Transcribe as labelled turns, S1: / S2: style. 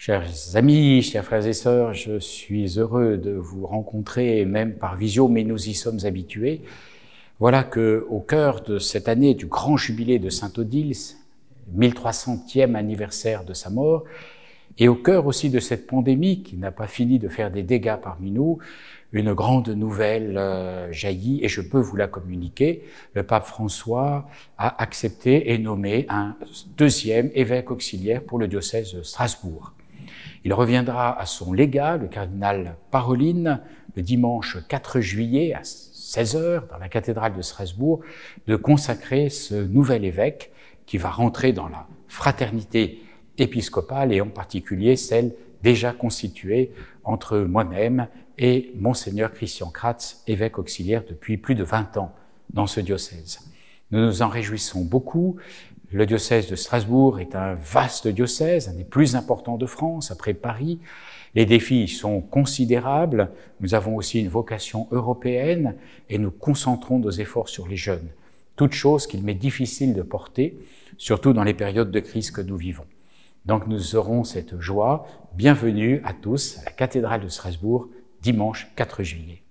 S1: Chers amis, chers frères et sœurs, je suis heureux de vous rencontrer, même par visio, mais nous y sommes habitués. Voilà que, au cœur de cette année du grand jubilé de Saint odile 1300e anniversaire de sa mort, et au cœur aussi de cette pandémie qui n'a pas fini de faire des dégâts parmi nous, une grande nouvelle euh, jaillit et je peux vous la communiquer. Le pape François a accepté et nommé un deuxième évêque auxiliaire pour le diocèse de Strasbourg. Il reviendra à son légat, le cardinal Paroline, le dimanche 4 juillet à 16h dans la cathédrale de Strasbourg, de consacrer ce nouvel évêque qui va rentrer dans la fraternité épiscopale et en particulier celle déjà constituée entre moi-même et monseigneur Christian Kratz, évêque auxiliaire depuis plus de 20 ans dans ce diocèse. Nous nous en réjouissons beaucoup le diocèse de Strasbourg est un vaste diocèse, un des plus importants de France, après Paris. Les défis sont considérables. Nous avons aussi une vocation européenne et nous concentrons nos efforts sur les jeunes. Toute chose qu'il m'est difficile de porter, surtout dans les périodes de crise que nous vivons. Donc nous aurons cette joie. Bienvenue à tous à la cathédrale de Strasbourg, dimanche 4 juillet.